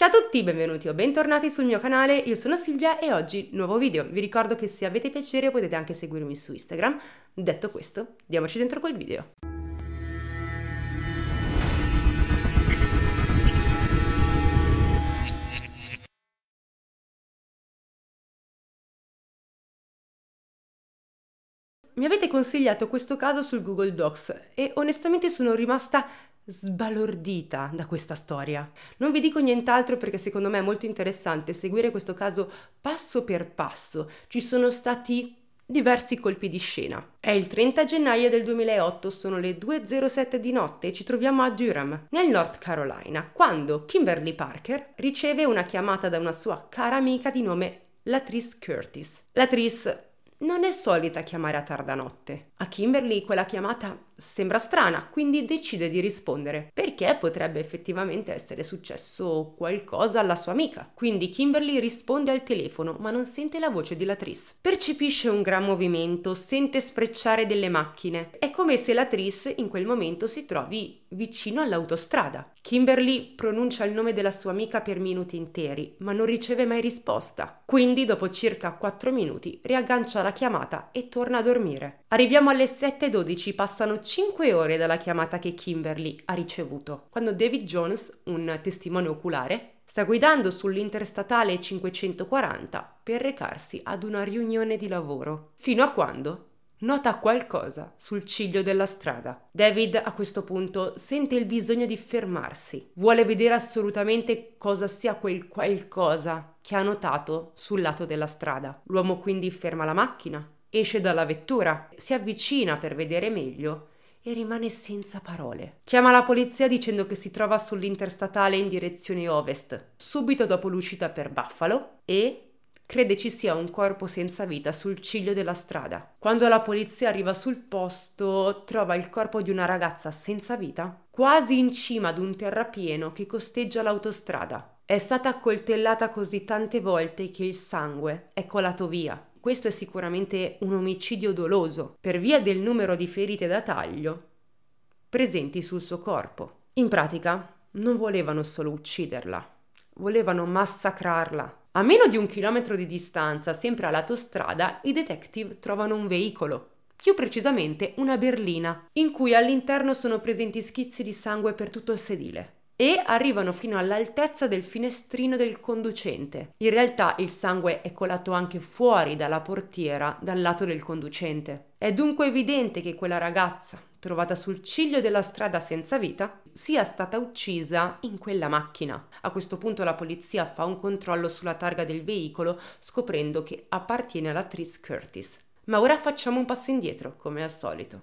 Ciao a tutti, benvenuti o bentornati sul mio canale, io sono Silvia e oggi nuovo video. Vi ricordo che se avete piacere potete anche seguirmi su Instagram. Detto questo, diamoci dentro col video. Mi avete consigliato questo caso sul Google Docs e onestamente sono rimasta sbalordita da questa storia. Non vi dico nient'altro perché secondo me è molto interessante seguire questo caso passo per passo. Ci sono stati diversi colpi di scena. È il 30 gennaio del 2008, sono le 2.07 di notte e ci troviamo a Durham, nel North Carolina, quando Kimberly Parker riceve una chiamata da una sua cara amica di nome Latrice Curtis. Latrice non è solita chiamare a tarda notte. A Kimberly quella chiamata sembra strana, quindi decide di rispondere, perché potrebbe effettivamente essere successo qualcosa alla sua amica. Quindi Kimberly risponde al telefono, ma non sente la voce di Latrice. Percepisce un gran movimento, sente sprecciare delle macchine. È come se Latrice in quel momento si trovi vicino all'autostrada. Kimberly pronuncia il nome della sua amica per minuti interi, ma non riceve mai risposta. Quindi dopo circa 4 minuti riaggancia la chiamata e torna a dormire. Arriviamo siamo alle 7.12, passano 5 ore dalla chiamata che Kimberly ha ricevuto, quando David Jones, un testimone oculare, sta guidando sull'interstatale 540 per recarsi ad una riunione di lavoro, fino a quando nota qualcosa sul ciglio della strada. David a questo punto sente il bisogno di fermarsi, vuole vedere assolutamente cosa sia quel qualcosa che ha notato sul lato della strada. L'uomo quindi ferma la macchina, Esce dalla vettura, si avvicina per vedere meglio e rimane senza parole. Chiama la polizia dicendo che si trova sull'interstatale in direzione ovest, subito dopo l'uscita per Buffalo e crede ci sia un corpo senza vita sul ciglio della strada. Quando la polizia arriva sul posto, trova il corpo di una ragazza senza vita, quasi in cima ad un terrapieno che costeggia l'autostrada. È stata accoltellata così tante volte che il sangue è colato via questo è sicuramente un omicidio doloso per via del numero di ferite da taglio presenti sul suo corpo. In pratica, non volevano solo ucciderla, volevano massacrarla. A meno di un chilometro di distanza, sempre a lato strada, i detective trovano un veicolo, più precisamente una berlina, in cui all'interno sono presenti schizzi di sangue per tutto il sedile e arrivano fino all'altezza del finestrino del conducente. In realtà il sangue è colato anche fuori dalla portiera, dal lato del conducente. È dunque evidente che quella ragazza, trovata sul ciglio della strada senza vita, sia stata uccisa in quella macchina. A questo punto la polizia fa un controllo sulla targa del veicolo, scoprendo che appartiene all'attrice Curtis. Ma ora facciamo un passo indietro, come al solito.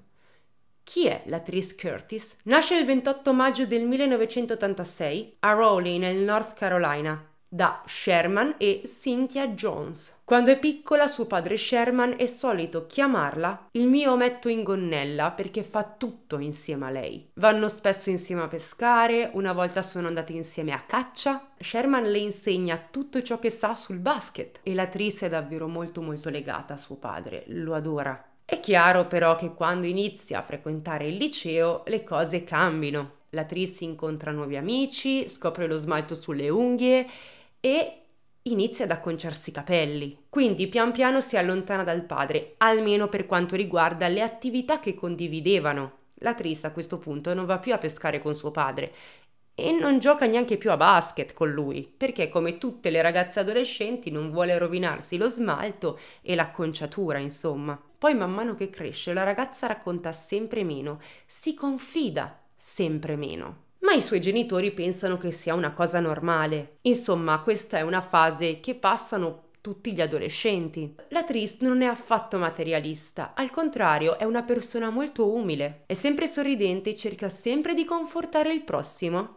Chi è l'attrice Curtis? Nasce il 28 maggio del 1986 a Raleigh, nel North Carolina, da Sherman e Cynthia Jones. Quando è piccola suo padre Sherman è solito chiamarla il mio ometto in gonnella perché fa tutto insieme a lei. Vanno spesso insieme a pescare, una volta sono andate insieme a caccia. Sherman le insegna tutto ciò che sa sul basket e l'attrice è davvero molto molto legata a suo padre, lo adora. È chiaro però che quando inizia a frequentare il liceo le cose cambiano. La Tris incontra nuovi amici, scopre lo smalto sulle unghie e inizia ad acconciarsi i capelli. Quindi pian piano si allontana dal padre, almeno per quanto riguarda le attività che condividevano. La Tris a questo punto non va più a pescare con suo padre e non gioca neanche più a basket con lui, perché come tutte le ragazze adolescenti non vuole rovinarsi lo smalto e l'acconciatura, insomma. Poi man mano che cresce la ragazza racconta sempre meno, si confida sempre meno. Ma i suoi genitori pensano che sia una cosa normale. Insomma, questa è una fase che passano tutti gli adolescenti. La L'attrice non è affatto materialista, al contrario è una persona molto umile, è sempre sorridente e cerca sempre di confortare il prossimo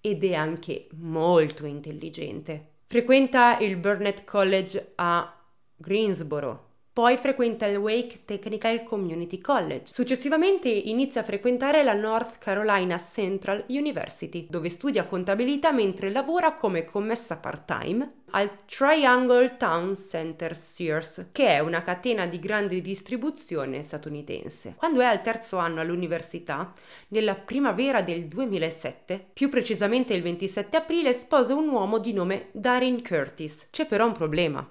ed è anche molto intelligente. Frequenta il Burnett College a Greensboro, poi frequenta il Wake Technical Community College. Successivamente inizia a frequentare la North Carolina Central University, dove studia contabilità mentre lavora come commessa part-time al Triangle Town Center Sears, che è una catena di grande distribuzione statunitense. Quando è al terzo anno all'università, nella primavera del 2007, più precisamente il 27 aprile, sposa un uomo di nome Darin Curtis. C'è però un problema.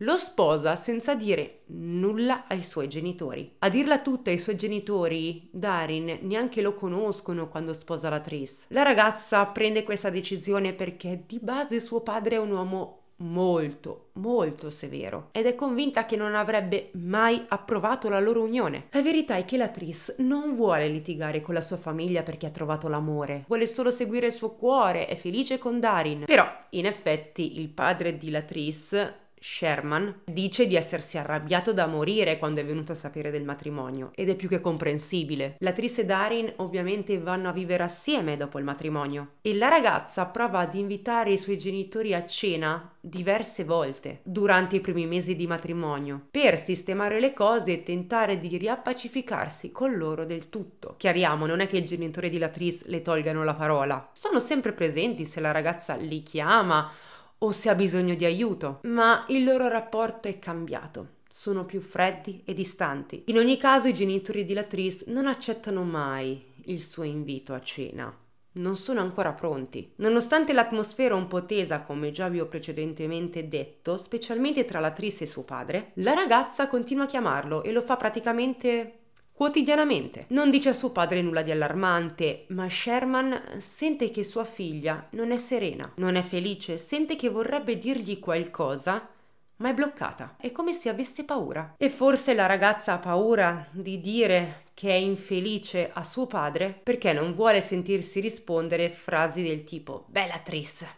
Lo sposa senza dire nulla ai suoi genitori. A dirla tutta ai suoi genitori, Darin neanche lo conoscono quando sposa la Tris. La ragazza prende questa decisione perché di base suo padre è un uomo molto, molto severo ed è convinta che non avrebbe mai approvato la loro unione. La verità è che la Tris non vuole litigare con la sua famiglia perché ha trovato l'amore, vuole solo seguire il suo cuore, è felice con Darin. Però, in effetti, il padre di la Tris Sherman dice di essersi arrabbiato da morire quando è venuto a sapere del matrimonio ed è più che comprensibile. L'attrice e Darin ovviamente vanno a vivere assieme dopo il matrimonio e la ragazza prova ad invitare i suoi genitori a cena diverse volte durante i primi mesi di matrimonio per sistemare le cose e tentare di riappacificarsi con loro del tutto. Chiariamo, non è che i genitori di Latrice le tolgano la parola, sono sempre presenti se la ragazza li chiama o se ha bisogno di aiuto, ma il loro rapporto è cambiato. Sono più freddi e distanti. In ogni caso i genitori di Latrice non accettano mai il suo invito a cena non sono ancora pronti. Nonostante l'atmosfera un po' tesa, come già vi ho precedentemente detto, specialmente tra l'attrice e suo padre, la ragazza continua a chiamarlo e lo fa praticamente quotidianamente. Non dice a suo padre nulla di allarmante, ma Sherman sente che sua figlia non è serena, non è felice, sente che vorrebbe dirgli qualcosa, ma è bloccata. È come se avesse paura. E forse la ragazza ha paura di dire che è infelice a suo padre perché non vuole sentirsi rispondere frasi del tipo Bella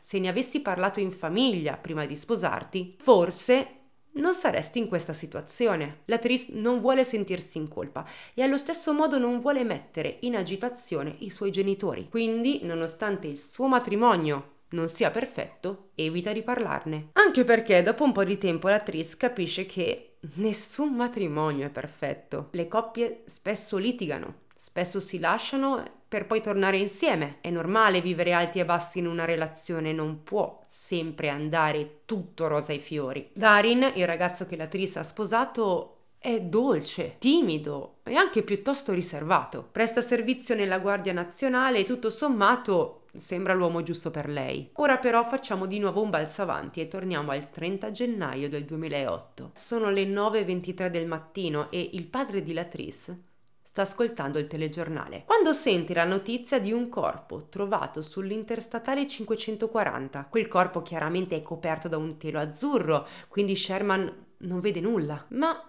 se ne avessi parlato in famiglia prima di sposarti, forse non saresti in questa situazione. L'attrice non vuole sentirsi in colpa e allo stesso modo non vuole mettere in agitazione i suoi genitori. Quindi, nonostante il suo matrimonio non sia perfetto, evita di parlarne. Anche perché dopo un po' di tempo l'attrice capisce che nessun matrimonio è perfetto. Le coppie spesso litigano, spesso si lasciano per poi tornare insieme. È normale vivere alti e bassi in una relazione, non può sempre andare tutto rosa ai fiori. Darin, il ragazzo che l'attrice ha sposato, è dolce, timido e anche piuttosto riservato. Presta servizio nella Guardia Nazionale e tutto sommato sembra l'uomo giusto per lei. Ora però facciamo di nuovo un balzo avanti e torniamo al 30 gennaio del 2008. Sono le 9.23 del mattino e il padre di Latrice sta ascoltando il telegiornale. Quando senti la notizia di un corpo trovato sull'interstatale 540, quel corpo chiaramente è coperto da un telo azzurro, quindi Sherman non vede nulla, ma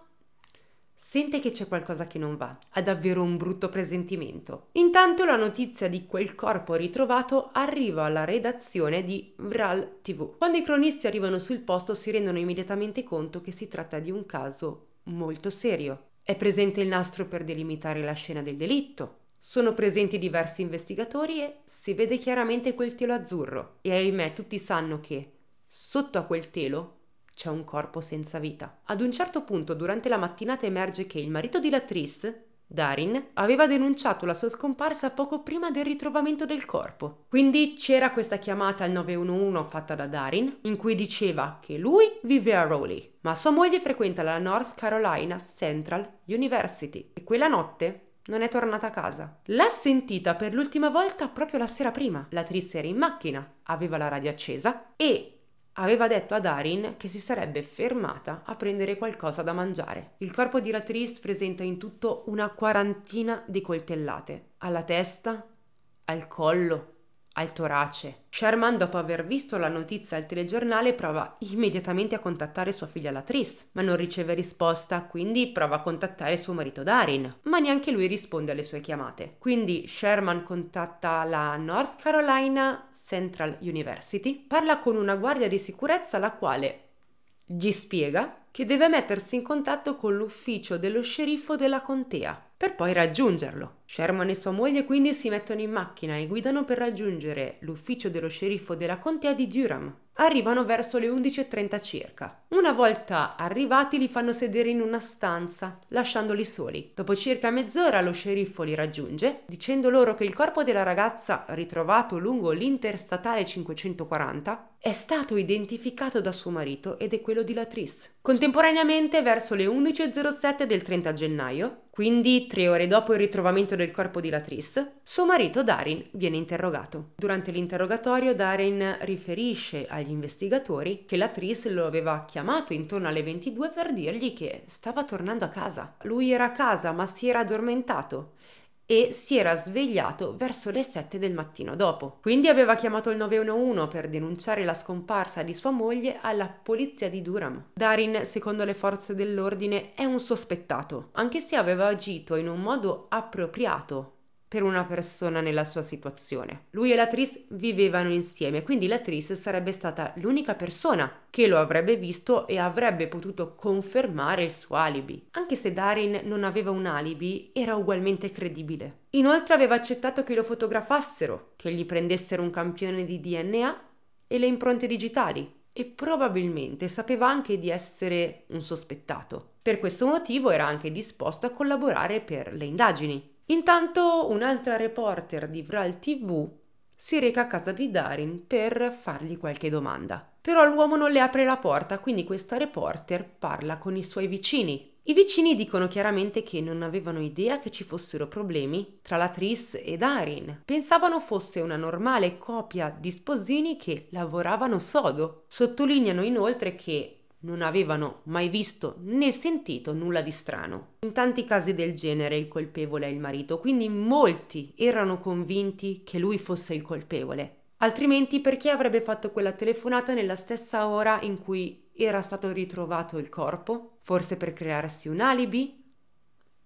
Sente che c'è qualcosa che non va, ha davvero un brutto presentimento. Intanto la notizia di quel corpo ritrovato arriva alla redazione di Vral TV. Quando i cronisti arrivano sul posto si rendono immediatamente conto che si tratta di un caso molto serio. È presente il nastro per delimitare la scena del delitto. Sono presenti diversi investigatori e si vede chiaramente quel telo azzurro. E ahimè tutti sanno che sotto a quel telo c'è un corpo senza vita. Ad un certo punto durante la mattinata emerge che il marito di Latrice Darin aveva denunciato la sua scomparsa poco prima del ritrovamento del corpo. Quindi c'era questa chiamata al 911 fatta da Darin in cui diceva che lui vive a Raleigh, ma sua moglie frequenta la North Carolina Central University e quella notte non è tornata a casa. L'ha sentita per l'ultima volta proprio la sera prima. La Tris era in macchina, aveva la radio accesa e aveva detto ad Arin che si sarebbe fermata a prendere qualcosa da mangiare. Il corpo di Ratris presenta in tutto una quarantina di coltellate, alla testa, al collo, al torace. Sherman, dopo aver visto la notizia al telegiornale, prova immediatamente a contattare sua figlia l'attrice, ma non riceve risposta, quindi prova a contattare suo marito Darin, ma neanche lui risponde alle sue chiamate. Quindi Sherman contatta la North Carolina Central University, parla con una guardia di sicurezza la quale gli spiega che deve mettersi in contatto con l'ufficio dello sceriffo della contea per poi raggiungerlo. Sherman e sua moglie quindi si mettono in macchina e guidano per raggiungere l'ufficio dello sceriffo della contea di Durham. Arrivano verso le 11.30 circa. Una volta arrivati li fanno sedere in una stanza, lasciandoli soli. Dopo circa mezz'ora lo sceriffo li raggiunge, dicendo loro che il corpo della ragazza, ritrovato lungo l'interstatale 540, è stato identificato da suo marito ed è quello di Latrice. Contemporaneamente, verso le 11.07 del 30 gennaio, quindi tre ore dopo il ritrovamento del corpo di Latrice, suo marito Darin viene interrogato. Durante l'interrogatorio Darin riferisce agli investigatori che Latrice lo aveva chiamato chiamato intorno alle 22 per dirgli che stava tornando a casa. Lui era a casa ma si era addormentato e si era svegliato verso le 7 del mattino dopo. Quindi aveva chiamato il 911 per denunciare la scomparsa di sua moglie alla polizia di Durham. Darin, secondo le forze dell'ordine, è un sospettato, anche se aveva agito in un modo appropriato per una persona nella sua situazione. Lui e l'attrice vivevano insieme, quindi l'attrice sarebbe stata l'unica persona che lo avrebbe visto e avrebbe potuto confermare il suo alibi. Anche se Darin non aveva un alibi, era ugualmente credibile. Inoltre aveva accettato che lo fotografassero, che gli prendessero un campione di DNA e le impronte digitali e probabilmente sapeva anche di essere un sospettato. Per questo motivo era anche disposto a collaborare per le indagini. Intanto un'altra reporter di Vral TV si reca a casa di Darin per fargli qualche domanda. Però l'uomo non le apre la porta, quindi questa reporter parla con i suoi vicini. I vicini dicono chiaramente che non avevano idea che ci fossero problemi tra la Tris e Darin. Pensavano fosse una normale copia di sposini che lavoravano sodo. Sottolineano inoltre che non avevano mai visto né sentito nulla di strano. In tanti casi del genere il colpevole è il marito, quindi molti erano convinti che lui fosse il colpevole. Altrimenti perché avrebbe fatto quella telefonata nella stessa ora in cui era stato ritrovato il corpo? Forse per crearsi un alibi?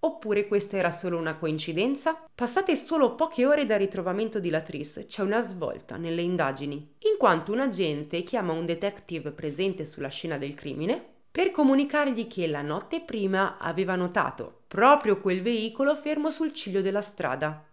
Oppure questa era solo una coincidenza? Passate solo poche ore dal ritrovamento di Latrice, c'è una svolta nelle indagini, in quanto un agente chiama un detective presente sulla scena del crimine per comunicargli che la notte prima aveva notato proprio quel veicolo fermo sul ciglio della strada,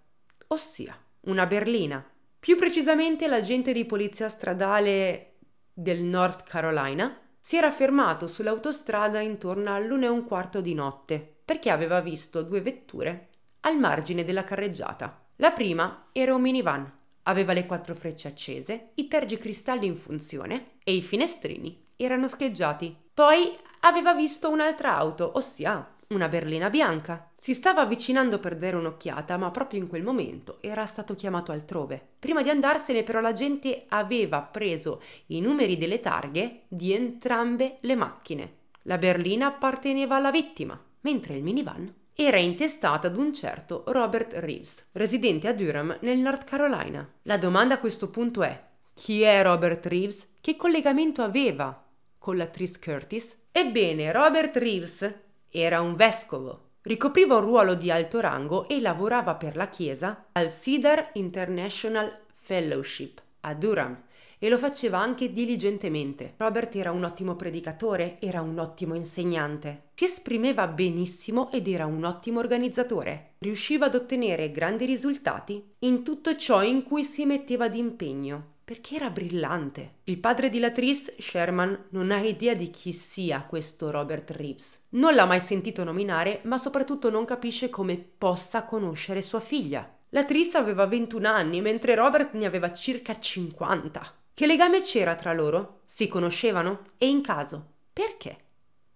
ossia una berlina. Più precisamente l'agente di polizia stradale del North Carolina si era fermato sull'autostrada intorno all'una e un quarto di notte perché aveva visto due vetture al margine della carreggiata. La prima era un minivan, aveva le quattro frecce accese, i tergicristalli in funzione e i finestrini erano scheggiati. Poi aveva visto un'altra auto, ossia una berlina bianca. Si stava avvicinando per dare un'occhiata, ma proprio in quel momento era stato chiamato altrove. Prima di andarsene però la gente aveva preso i numeri delle targhe di entrambe le macchine. La berlina apparteneva alla vittima, mentre il minivan era intestata ad un certo Robert Reeves, residente a Durham nel North Carolina. La domanda a questo punto è: chi è Robert Reeves? Che collegamento aveva con l'attrice Curtis? Ebbene, Robert Reeves era un vescovo. Ricopriva un ruolo di alto rango e lavorava per la Chiesa al Cedar International Fellowship a Durham, e lo faceva anche diligentemente. Robert era un ottimo predicatore, era un ottimo insegnante, si esprimeva benissimo ed era un ottimo organizzatore. Riusciva ad ottenere grandi risultati in tutto ciò in cui si metteva d'impegno perché era brillante. Il padre di Latrice, Sherman, non ha idea di chi sia questo Robert Reeves. Non l'ha mai sentito nominare, ma soprattutto non capisce come possa conoscere sua figlia. Latrice aveva 21 anni, mentre Robert ne aveva circa 50. Che legame c'era tra loro? Si conoscevano? E in caso, perché?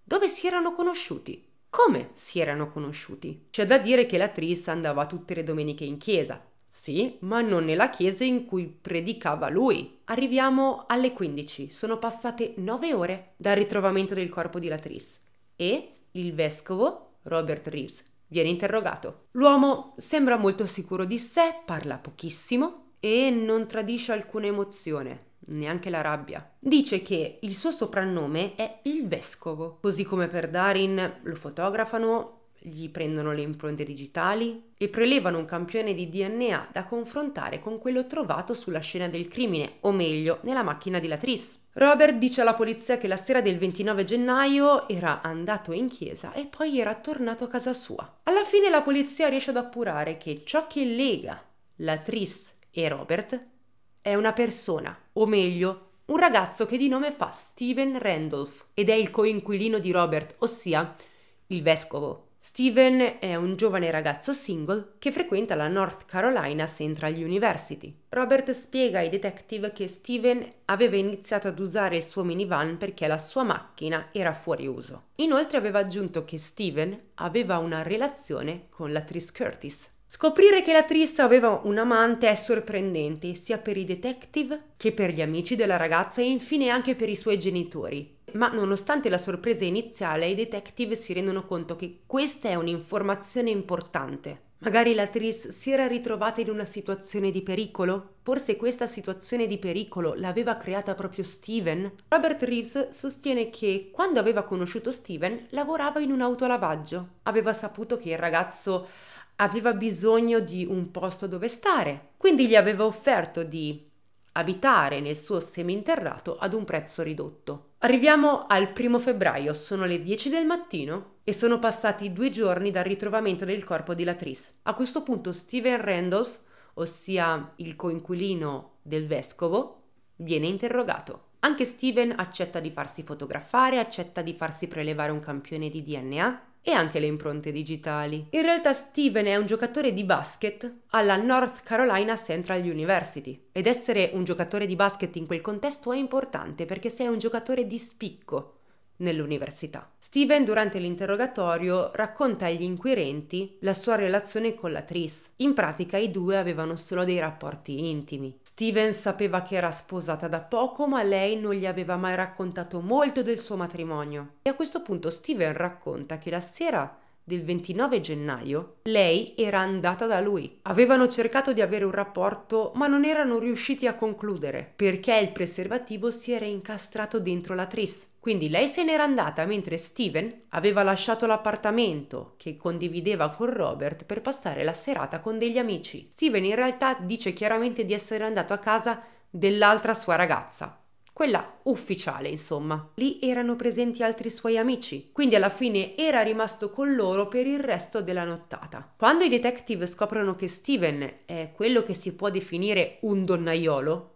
Dove si erano conosciuti? Come si erano conosciuti? C'è da dire che l'attrice andava tutte le domeniche in chiesa. Sì, ma non nella chiesa in cui predicava lui. Arriviamo alle 15, sono passate 9 ore dal ritrovamento del corpo di l'attrice e il vescovo Robert Reeves viene interrogato. L'uomo sembra molto sicuro di sé, parla pochissimo e non tradisce alcuna emozione neanche la rabbia. Dice che il suo soprannome è il vescovo, così come per Darin lo fotografano, gli prendono le impronte digitali e prelevano un campione di DNA da confrontare con quello trovato sulla scena del crimine, o meglio, nella macchina di Latrice. Robert dice alla polizia che la sera del 29 gennaio era andato in chiesa e poi era tornato a casa sua. Alla fine la polizia riesce ad appurare che ciò che lega Latrice e Robert è una persona, o meglio, un ragazzo che di nome fa Steven Randolph ed è il coinquilino di Robert, ossia il vescovo. Steven è un giovane ragazzo single che frequenta la North Carolina Central University. Robert spiega ai detective che Steven aveva iniziato ad usare il suo minivan perché la sua macchina era fuori uso. Inoltre aveva aggiunto che Steven aveva una relazione con l'attrice Curtis, Scoprire che la Trista aveva un amante è sorprendente sia per i detective che per gli amici della ragazza e infine anche per i suoi genitori. Ma nonostante la sorpresa iniziale, i detective si rendono conto che questa è un'informazione importante. Magari la Tris si era ritrovata in una situazione di pericolo? Forse questa situazione di pericolo l'aveva creata proprio Steven? Robert Reeves sostiene che quando aveva conosciuto Steven lavorava in un autolavaggio. Aveva saputo che il ragazzo aveva bisogno di un posto dove stare, quindi gli aveva offerto di abitare nel suo seminterrato ad un prezzo ridotto. Arriviamo al primo febbraio, sono le 10 del mattino e sono passati due giorni dal ritrovamento del corpo di Latrice. A questo punto Steven Randolph, ossia il coinquilino del vescovo, viene interrogato. Anche Steven accetta di farsi fotografare, accetta di farsi prelevare un campione di DNA e anche le impronte digitali. In realtà Steven è un giocatore di basket alla North Carolina Central University ed essere un giocatore di basket in quel contesto è importante perché sei un giocatore di spicco nell'università. Steven durante l'interrogatorio racconta agli inquirenti la sua relazione con la Tris. In pratica i due avevano solo dei rapporti intimi. Steven sapeva che era sposata da poco ma lei non gli aveva mai raccontato molto del suo matrimonio. E a questo punto Steven racconta che la sera del 29 gennaio, lei era andata da lui. Avevano cercato di avere un rapporto, ma non erano riusciti a concludere perché il preservativo si era incastrato dentro la tris. Quindi lei se n'era andata mentre Steven aveva lasciato l'appartamento che condivideva con Robert per passare la serata con degli amici. Steven in realtà dice chiaramente di essere andato a casa dell'altra sua ragazza, quella ufficiale insomma. Lì erano presenti altri suoi amici, quindi alla fine era rimasto con loro per il resto della nottata. Quando i detective scoprono che Steven è quello che si può definire un donnaiolo,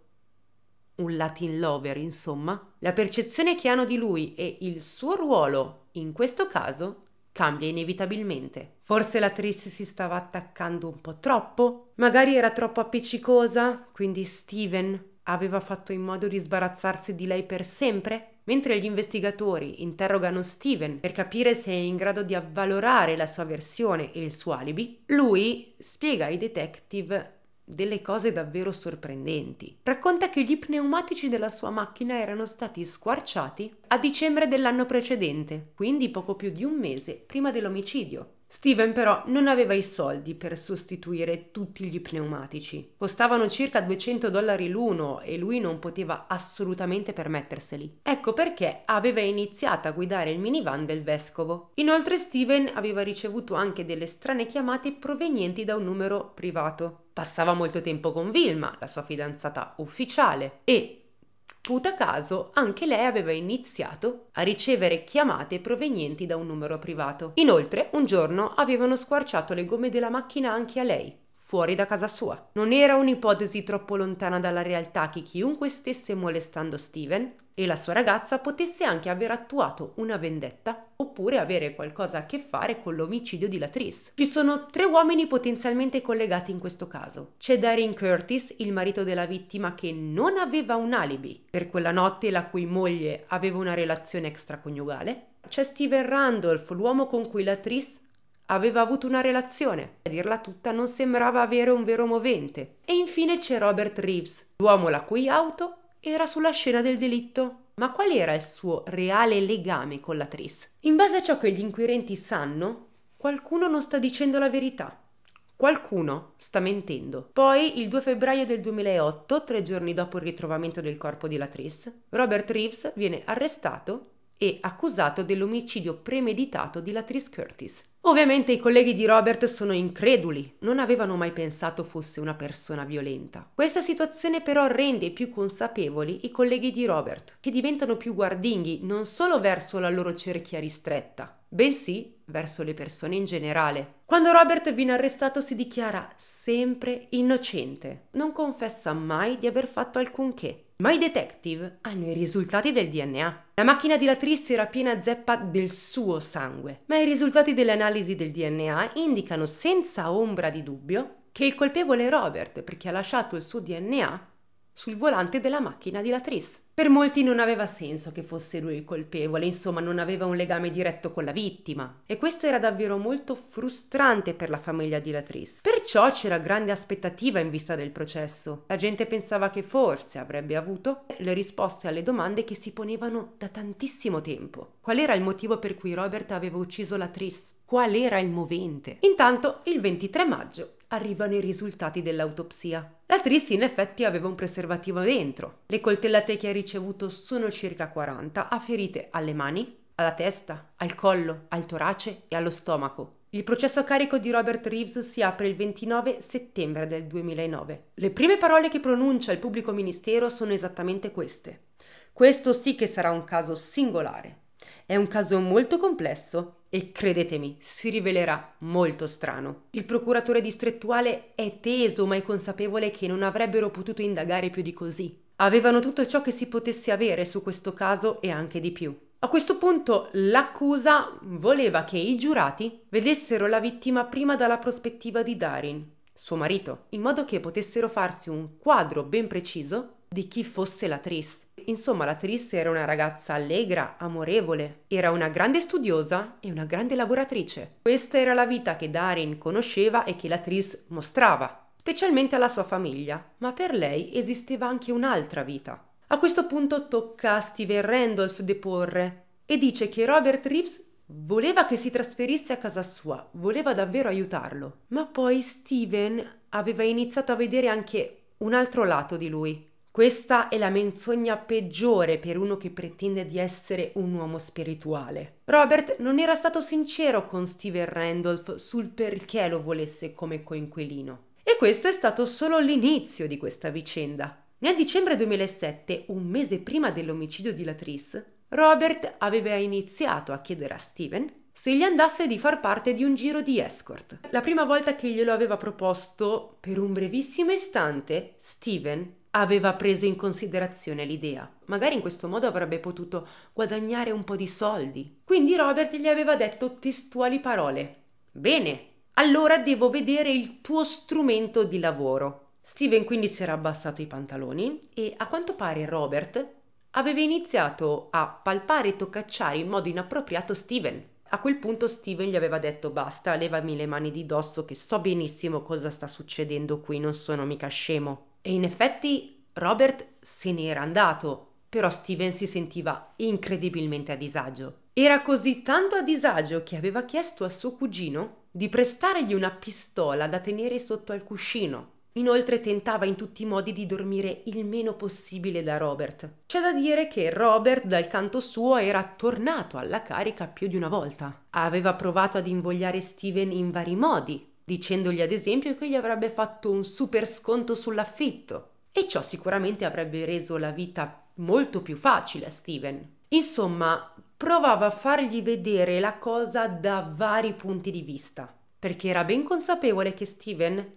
un Latin lover insomma, la percezione che hanno di lui e il suo ruolo in questo caso cambia inevitabilmente. Forse l'attrice si stava attaccando un po' troppo, magari era troppo appiccicosa, quindi Steven aveva fatto in modo di sbarazzarsi di lei per sempre? Mentre gli investigatori interrogano Steven per capire se è in grado di avvalorare la sua versione e il suo alibi, lui spiega ai detective delle cose davvero sorprendenti. Racconta che gli pneumatici della sua macchina erano stati squarciati a dicembre dell'anno precedente, quindi poco più di un mese prima dell'omicidio, Steven però non aveva i soldi per sostituire tutti gli pneumatici. Costavano circa 200 dollari l'uno e lui non poteva assolutamente permetterseli. Ecco perché aveva iniziato a guidare il minivan del vescovo. Inoltre Steven aveva ricevuto anche delle strane chiamate provenienti da un numero privato. Passava molto tempo con Vilma, la sua fidanzata ufficiale, e Sputa caso, anche lei aveva iniziato a ricevere chiamate provenienti da un numero privato. Inoltre, un giorno avevano squarciato le gomme della macchina anche a lei fuori da casa sua. Non era un'ipotesi troppo lontana dalla realtà che chiunque stesse molestando Steven e la sua ragazza potesse anche aver attuato una vendetta oppure avere qualcosa a che fare con l'omicidio di Latrice. Ci sono tre uomini potenzialmente collegati in questo caso. C'è Darren Curtis, il marito della vittima che non aveva un alibi per quella notte la cui moglie aveva una relazione extraconiugale. C'è Steven Randolph, l'uomo con cui Latrice aveva avuto una relazione. A dirla tutta non sembrava avere un vero movente. E infine c'è Robert Reeves, l'uomo la cui auto era sulla scena del delitto. Ma qual era il suo reale legame con l'attrice? In base a ciò che gli inquirenti sanno, qualcuno non sta dicendo la verità. Qualcuno sta mentendo. Poi, il 2 febbraio del 2008, tre giorni dopo il ritrovamento del corpo di Latrice, Robert Reeves viene arrestato e accusato dell'omicidio premeditato di Latrice Curtis. Ovviamente i colleghi di Robert sono increduli, non avevano mai pensato fosse una persona violenta. Questa situazione però rende più consapevoli i colleghi di Robert, che diventano più guardinghi non solo verso la loro cerchia ristretta, bensì verso le persone in generale. Quando Robert viene arrestato si dichiara sempre innocente, non confessa mai di aver fatto alcunché. Ma i detective hanno i risultati del DNA. La macchina dilatrice era piena zeppa del suo sangue, ma i risultati delle analisi del DNA indicano senza ombra di dubbio che il colpevole è Robert perché ha lasciato il suo DNA sul volante della macchina di Latrice. Per molti non aveva senso che fosse lui il colpevole, insomma non aveva un legame diretto con la vittima e questo era davvero molto frustrante per la famiglia di Latrice. Perciò c'era grande aspettativa in vista del processo. La gente pensava che forse avrebbe avuto le risposte alle domande che si ponevano da tantissimo tempo. Qual era il motivo per cui Robert aveva ucciso Latrice? Qual era il movente? Intanto il 23 maggio arrivano i risultati dell'autopsia. La in effetti aveva un preservativo dentro. Le coltellate che ha ricevuto sono circa 40, ha ferite alle mani, alla testa, al collo, al torace e allo stomaco. Il processo a carico di Robert Reeves si apre il 29 settembre del 2009. Le prime parole che pronuncia il pubblico ministero sono esattamente queste. Questo sì che sarà un caso singolare. È un caso molto complesso e credetemi, si rivelerà molto strano. Il procuratore distrettuale è teso ma è consapevole che non avrebbero potuto indagare più di così. Avevano tutto ciò che si potesse avere su questo caso e anche di più. A questo punto l'accusa voleva che i giurati vedessero la vittima prima dalla prospettiva di Darin, suo marito, in modo che potessero farsi un quadro ben preciso di chi fosse l'attrice. Insomma, l'attrice era una ragazza allegra, amorevole, era una grande studiosa e una grande lavoratrice. Questa era la vita che Darin conosceva e che l'attrice mostrava, specialmente alla sua famiglia, ma per lei esisteva anche un'altra vita. A questo punto tocca a Steven Randolph deporre e dice che Robert Reeves Voleva che si trasferisse a casa sua, voleva davvero aiutarlo, ma poi Steven aveva iniziato a vedere anche un altro lato di lui, questa è la menzogna peggiore per uno che pretende di essere un uomo spirituale. Robert non era stato sincero con Steven Randolph sul perché lo volesse come coinquilino. E questo è stato solo l'inizio di questa vicenda. Nel dicembre 2007, un mese prima dell'omicidio di Latrice, Robert aveva iniziato a chiedere a Steven se gli andasse di far parte di un giro di escort. La prima volta che glielo aveva proposto, per un brevissimo istante, Steven aveva preso in considerazione l'idea. Magari in questo modo avrebbe potuto guadagnare un po' di soldi. Quindi Robert gli aveva detto testuali parole. Bene, allora devo vedere il tuo strumento di lavoro. Steven quindi si era abbassato i pantaloni e a quanto pare Robert aveva iniziato a palpare e toccacciare in modo inappropriato Steven. A quel punto Steven gli aveva detto basta, levami le mani di dosso che so benissimo cosa sta succedendo qui, non sono mica scemo. E in effetti Robert se n'era andato, però Steven si sentiva incredibilmente a disagio. Era così tanto a disagio che aveva chiesto a suo cugino di prestargli una pistola da tenere sotto al cuscino. Inoltre tentava in tutti i modi di dormire il meno possibile da Robert. C'è da dire che Robert dal canto suo era tornato alla carica più di una volta. Aveva provato ad invogliare Steven in vari modi, dicendogli ad esempio che gli avrebbe fatto un super sconto sull'affitto e ciò sicuramente avrebbe reso la vita molto più facile a Steven. Insomma, provava a fargli vedere la cosa da vari punti di vista, perché era ben consapevole che Steven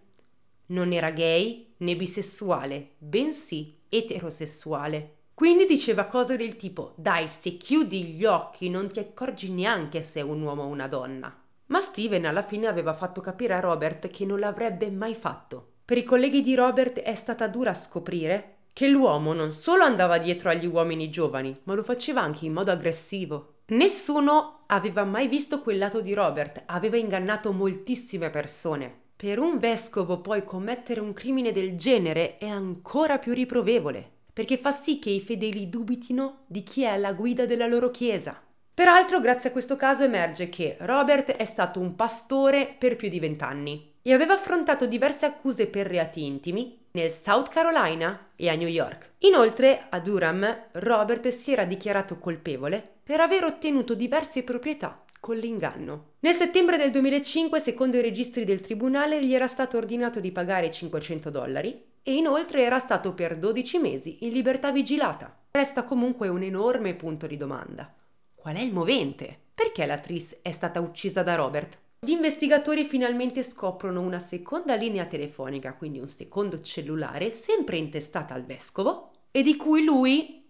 non era gay né bisessuale, bensì eterosessuale. Quindi diceva cose del tipo: Dai, se chiudi gli occhi non ti accorgi neanche se è un uomo o una donna. Ma Steven alla fine aveva fatto capire a Robert che non l'avrebbe mai fatto. Per i colleghi di Robert è stata dura scoprire che l'uomo non solo andava dietro agli uomini giovani, ma lo faceva anche in modo aggressivo. Nessuno aveva mai visto quel lato di Robert, aveva ingannato moltissime persone. Per un vescovo poi commettere un crimine del genere è ancora più riprovevole, perché fa sì che i fedeli dubitino di chi è alla guida della loro chiesa. Peraltro, grazie a questo caso emerge che Robert è stato un pastore per più di vent'anni e aveva affrontato diverse accuse per reati intimi nel South Carolina e a New York. Inoltre, a Durham, Robert si era dichiarato colpevole per aver ottenuto diverse proprietà con l'inganno. Nel settembre del 2005, secondo i registri del tribunale, gli era stato ordinato di pagare 500 dollari e inoltre era stato per 12 mesi in libertà vigilata. Resta comunque un enorme punto di domanda. Qual è il movente? Perché l'attrice è stata uccisa da Robert? Gli investigatori finalmente scoprono una seconda linea telefonica, quindi un secondo cellulare, sempre intestata al vescovo, e di cui lui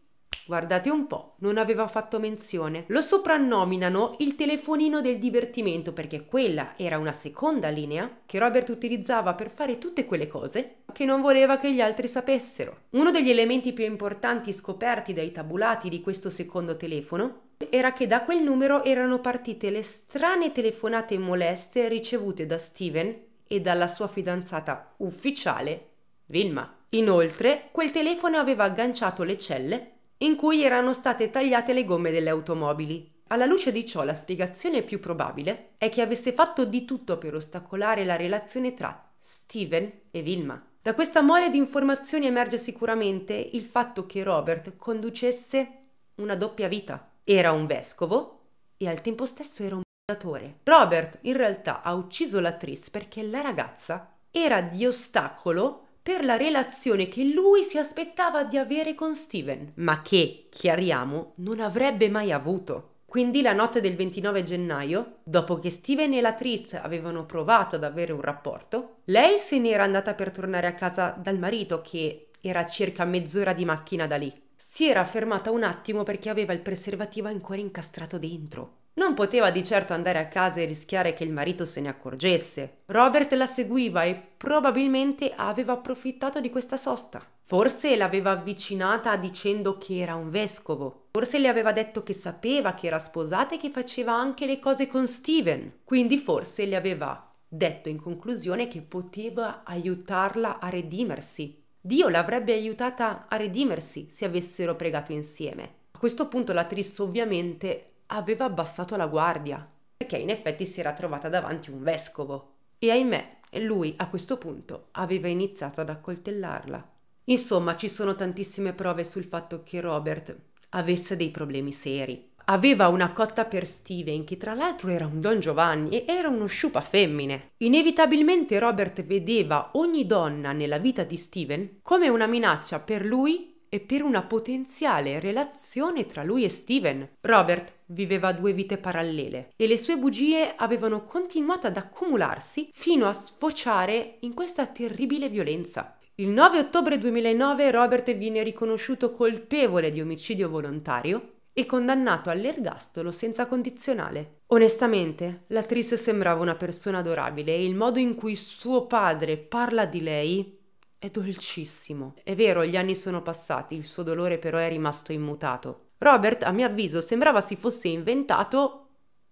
Guardate un po', non aveva fatto menzione. Lo soprannominano il telefonino del divertimento perché quella era una seconda linea che Robert utilizzava per fare tutte quelle cose che non voleva che gli altri sapessero. Uno degli elementi più importanti scoperti dai tabulati di questo secondo telefono era che da quel numero erano partite le strane telefonate moleste ricevute da Steven e dalla sua fidanzata ufficiale, Vilma. Inoltre, quel telefono aveva agganciato le celle in cui erano state tagliate le gomme delle automobili. Alla luce di ciò la spiegazione più probabile è che avesse fatto di tutto per ostacolare la relazione tra Steven e Vilma. Da questa mole di informazioni emerge sicuramente il fatto che Robert conducesse una doppia vita. Era un vescovo e al tempo stesso era un datore. Robert in realtà ha ucciso l'attrice perché la ragazza era di ostacolo per la relazione che lui si aspettava di avere con Steven, ma che, chiariamo, non avrebbe mai avuto. Quindi la notte del 29 gennaio, dopo che Steven e la Tris avevano provato ad avere un rapporto, lei se n'era andata per tornare a casa dal marito che era circa mezz'ora di macchina da lì. Si era fermata un attimo perché aveva il preservativo ancora incastrato dentro. Non poteva di certo andare a casa e rischiare che il marito se ne accorgesse. Robert la seguiva e probabilmente aveva approfittato di questa sosta. Forse l'aveva avvicinata dicendo che era un vescovo. Forse le aveva detto che sapeva che era sposata e che faceva anche le cose con Steven. Quindi forse le aveva detto in conclusione che poteva aiutarla a redimersi. Dio l'avrebbe aiutata a redimersi se avessero pregato insieme. A questo punto l'attrice ovviamente aveva abbassato la guardia, perché in effetti si era trovata davanti un vescovo. E ahimè, lui a questo punto aveva iniziato ad accoltellarla. Insomma, ci sono tantissime prove sul fatto che Robert avesse dei problemi seri. Aveva una cotta per Steven, che tra l'altro era un Don Giovanni e era uno sciupa femmine. Inevitabilmente Robert vedeva ogni donna nella vita di Steven come una minaccia per lui e per una potenziale relazione tra lui e Steven. Robert viveva due vite parallele e le sue bugie avevano continuato ad accumularsi fino a sfociare in questa terribile violenza. Il 9 ottobre 2009 Robert viene riconosciuto colpevole di omicidio volontario e condannato all'ergastolo senza condizionale. Onestamente, l'attrice sembrava una persona adorabile e il modo in cui suo padre parla di lei è dolcissimo. È vero, gli anni sono passati, il suo dolore però è rimasto immutato. Robert, a mio avviso, sembrava si fosse inventato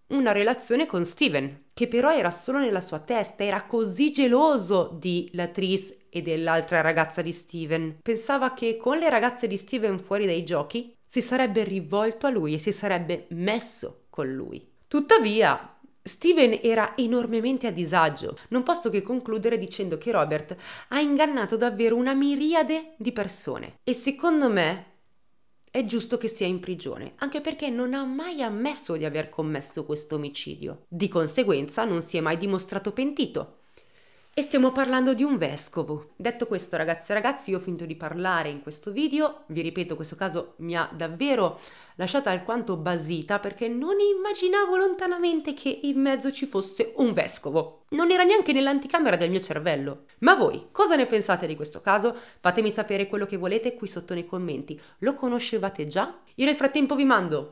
una relazione con Steven, che però era solo nella sua testa, era così geloso di Latrice e dell'altra ragazza di Steven. Pensava che con le ragazze di Steven fuori dai giochi si sarebbe rivolto a lui e si sarebbe messo con lui. Tuttavia, Steven era enormemente a disagio. Non posso che concludere dicendo che Robert ha ingannato davvero una miriade di persone. E secondo me è giusto che sia in prigione, anche perché non ha mai ammesso di aver commesso questo omicidio. Di conseguenza non si è mai dimostrato pentito, e stiamo parlando di un vescovo. Detto questo ragazzi e ragazzi io ho finto di parlare in questo video, vi ripeto questo caso mi ha davvero lasciata alquanto basita perché non immaginavo lontanamente che in mezzo ci fosse un vescovo. Non era neanche nell'anticamera del mio cervello. Ma voi cosa ne pensate di questo caso? Fatemi sapere quello che volete qui sotto nei commenti. Lo conoscevate già? Io nel frattempo vi mando